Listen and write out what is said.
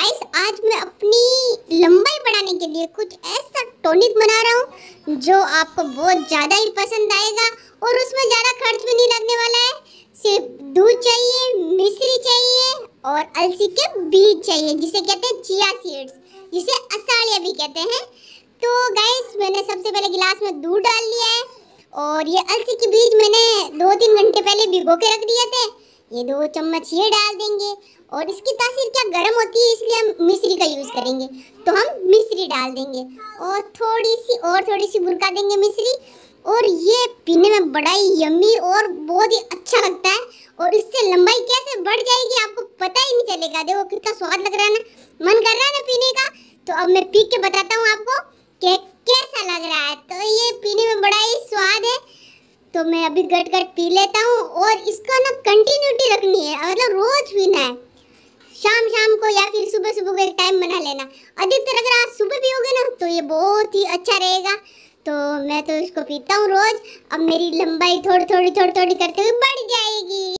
guys आज मैं अपनी लंबाई बढ़ाने के लिए कुछ ऐसा टॉनिक बना रहा हूँ जो आपको बहुत ज़्यादा ही पसंद आएगा और उसमें ज़्यादा खर्च भी नहीं लगने वाला है सिर्फ दूध चाहिए मिश्री चाहिए और अलसी के बीज चाहिए जिसे कहते हैं चिया सीड्स जिसे असाड़िया भी कहते हैं तो गाइस मैंने सबसे पहले गिलास में दूध डाल लिया है और ये अलसी के बीज मैंने दो तीन घंटे पहले भिगो के रख दिए थे ये दो चम्मच ये डाल देंगे और इसकी तासीर क्या गर्म होती है इसलिए हम मिश्री का यूज़ करेंगे तो हम मिश्री डाल देंगे और थोड़ी सी और थोड़ी सी भुनका देंगे मिश्री और ये पीने में बड़ा ही यम्मी और बहुत ही अच्छा लगता है और इससे लंबाई कैसे बढ़ जाएगी आपको पता ही नहीं चलेगा देखो कितना स्वाद लग रहा है ना मन कर रहा है ना पीने का तो अब मैं पी के बताता हूँ आपको तो मैं अभी गट कर पी लेता हूँ और इसको ना कंटिन्यूटी रखनी है मतलब रोज पीना है शाम शाम को या फिर सुबह सुबह को एक टाइम बना लेना अधिकतर अगर आप सुबह पियोगे ना तो ये बहुत ही अच्छा रहेगा तो मैं तो इसको पीता हूँ रोज अब मेरी लंबाई थोड़ी थोड़ी थोड़ी थोड़ी करते हुए बढ़ जाएगी